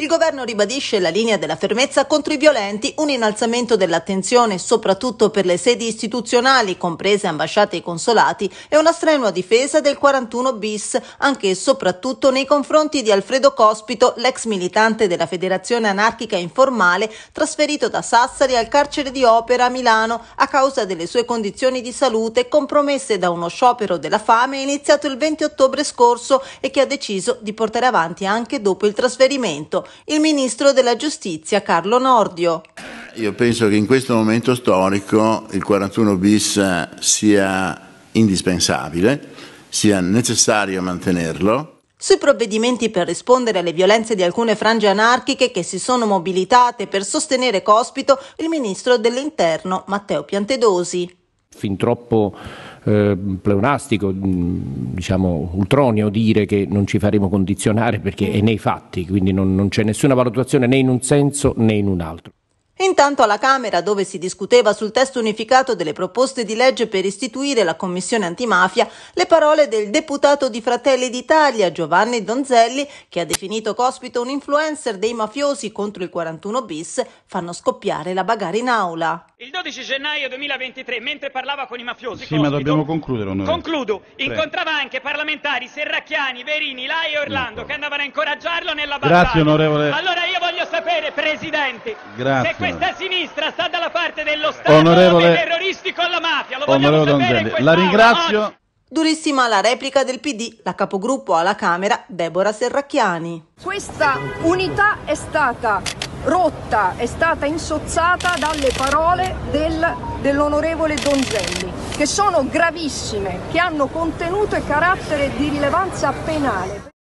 Il governo ribadisce la linea della fermezza contro i violenti, un innalzamento dell'attenzione soprattutto per le sedi istituzionali, comprese ambasciate e consolati, e una strenua difesa del 41 bis, anche e soprattutto nei confronti di Alfredo Cospito, l'ex militante della Federazione Anarchica Informale, trasferito da Sassari al carcere di Opera a Milano a causa delle sue condizioni di salute compromesse da uno sciopero della fame iniziato il 20 ottobre scorso e che ha deciso di portare avanti anche dopo il trasferimento il ministro della giustizia Carlo Nordio. Io penso che in questo momento storico il 41 bis sia indispensabile, sia necessario mantenerlo. Sui provvedimenti per rispondere alle violenze di alcune frange anarchiche che si sono mobilitate per sostenere Cospito, il ministro dell'Interno Matteo Piantedosi fin troppo eh, pleonastico, mm, diciamo ultronio dire che non ci faremo condizionare perché è nei fatti, quindi non, non c'è nessuna valutazione né in un senso né in un altro. Intanto alla Camera, dove si discuteva sul testo unificato delle proposte di legge per istituire la Commissione antimafia, le parole del deputato di Fratelli d'Italia Giovanni Donzelli, che ha definito Cospito un influencer dei mafiosi contro il 41 bis, fanno scoppiare la bagarre in aula. Il 12 gennaio 2023, mentre parlava con i mafiosi, sì, Cospito, ma dobbiamo concludere, onorevole. Concludo. Incontrava Prego. anche parlamentari Serracchiani, Verini, Lai e Orlando, che andavano a incoraggiarlo nella battaglia. Grazie, onorevole. Allora sapere, Presidente, Grazie. se questa sinistra sta dalla parte dello Stato onorevole, o dei terroristi con la mafia. Lo onorevole Donzelli, la ringrazio. Oggi. Durissima la replica del PD, la capogruppo alla Camera Deborah Serracchiani. Questa unità è stata rotta, è stata insozzata dalle parole del, dell'onorevole Donzelli, che sono gravissime, che hanno contenuto e carattere di rilevanza penale.